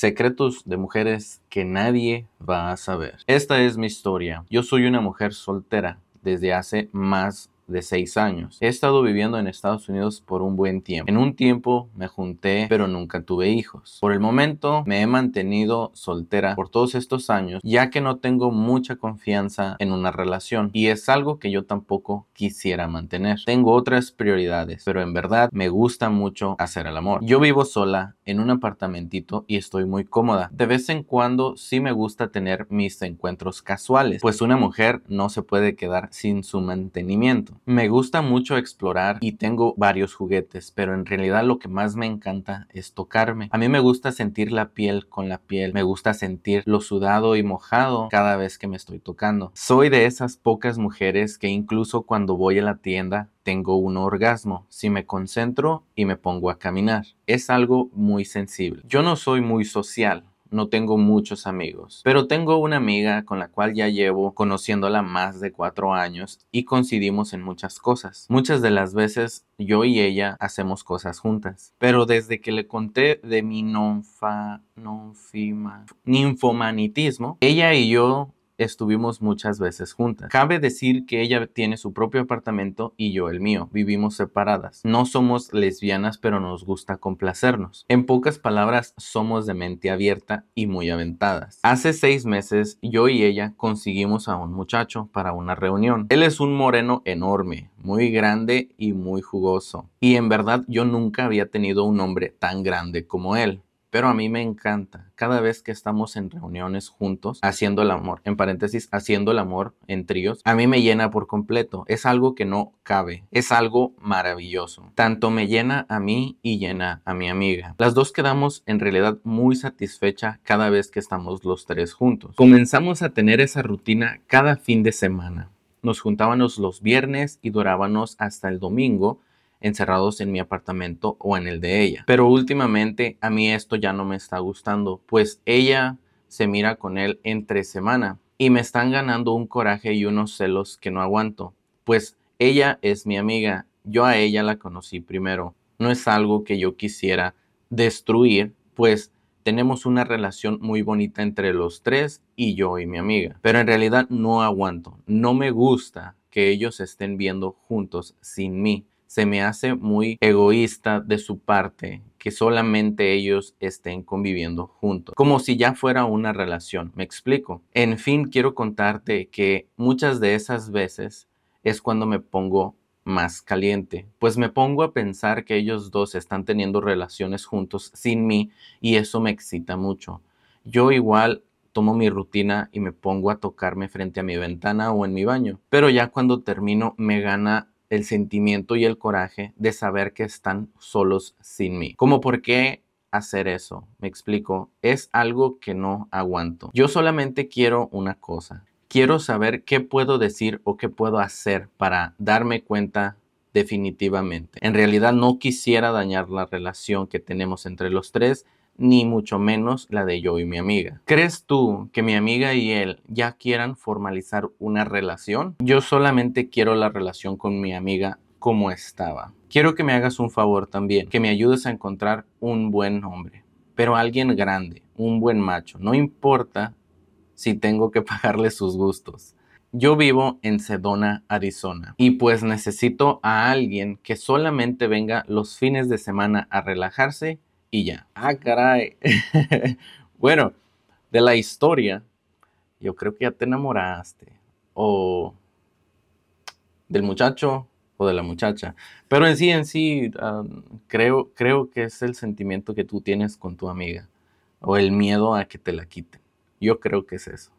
Secretos de mujeres que nadie va a saber. Esta es mi historia. Yo soy una mujer soltera desde hace más de 6 años. He estado viviendo en Estados Unidos por un buen tiempo. En un tiempo me junté, pero nunca tuve hijos. Por el momento me he mantenido soltera por todos estos años, ya que no tengo mucha confianza en una relación y es algo que yo tampoco quisiera mantener. Tengo otras prioridades, pero en verdad me gusta mucho hacer el amor. Yo vivo sola en un apartamentito y estoy muy cómoda. De vez en cuando sí me gusta tener mis encuentros casuales, pues una mujer no se puede quedar sin su mantenimiento. Me gusta mucho explorar y tengo varios juguetes, pero en realidad lo que más me encanta es tocarme. A mí me gusta sentir la piel con la piel, me gusta sentir lo sudado y mojado cada vez que me estoy tocando. Soy de esas pocas mujeres que incluso cuando voy a la tienda tengo un orgasmo si me concentro y me pongo a caminar. Es algo muy sensible. Yo no soy muy social, no tengo muchos amigos, pero tengo una amiga con la cual ya llevo conociéndola más de cuatro años y coincidimos en muchas cosas. Muchas de las veces yo y ella hacemos cosas juntas, pero desde que le conté de mi nonfa, ninfomanitismo, ella y yo estuvimos muchas veces juntas. Cabe decir que ella tiene su propio apartamento y yo el mío. Vivimos separadas. No somos lesbianas, pero nos gusta complacernos. En pocas palabras, somos de mente abierta y muy aventadas. Hace seis meses, yo y ella conseguimos a un muchacho para una reunión. Él es un moreno enorme, muy grande y muy jugoso. Y en verdad, yo nunca había tenido un hombre tan grande como él pero a mí me encanta cada vez que estamos en reuniones juntos haciendo el amor, en paréntesis, haciendo el amor en tríos, a mí me llena por completo, es algo que no cabe, es algo maravilloso, tanto me llena a mí y llena a mi amiga. Las dos quedamos en realidad muy satisfecha cada vez que estamos los tres juntos. Comenzamos a tener esa rutina cada fin de semana. Nos juntábamos los viernes y durábamos hasta el domingo encerrados en mi apartamento o en el de ella. Pero últimamente a mí esto ya no me está gustando, pues ella se mira con él entre semana y me están ganando un coraje y unos celos que no aguanto, pues ella es mi amiga, yo a ella la conocí primero, no es algo que yo quisiera destruir, pues tenemos una relación muy bonita entre los tres y yo y mi amiga, pero en realidad no aguanto, no me gusta que ellos estén viendo juntos sin mí se me hace muy egoísta de su parte que solamente ellos estén conviviendo juntos, como si ya fuera una relación, me explico. En fin, quiero contarte que muchas de esas veces es cuando me pongo más caliente, pues me pongo a pensar que ellos dos están teniendo relaciones juntos sin mí y eso me excita mucho. Yo igual tomo mi rutina y me pongo a tocarme frente a mi ventana o en mi baño, pero ya cuando termino me gana el sentimiento y el coraje de saber que están solos sin mí. ¿Cómo por qué hacer eso, me explico, es algo que no aguanto. Yo solamente quiero una cosa. Quiero saber qué puedo decir o qué puedo hacer para darme cuenta definitivamente. En realidad no quisiera dañar la relación que tenemos entre los tres ni mucho menos la de yo y mi amiga. ¿Crees tú que mi amiga y él ya quieran formalizar una relación? Yo solamente quiero la relación con mi amiga como estaba. Quiero que me hagas un favor también, que me ayudes a encontrar un buen hombre, pero alguien grande, un buen macho, no importa si tengo que pagarle sus gustos. Yo vivo en Sedona, Arizona, y pues necesito a alguien que solamente venga los fines de semana a relajarse y ya, ah, caray. bueno, de la historia, yo creo que ya te enamoraste. O del muchacho o de la muchacha. Pero en sí, en sí, creo, creo que es el sentimiento que tú tienes con tu amiga. O el miedo a que te la quiten. Yo creo que es eso.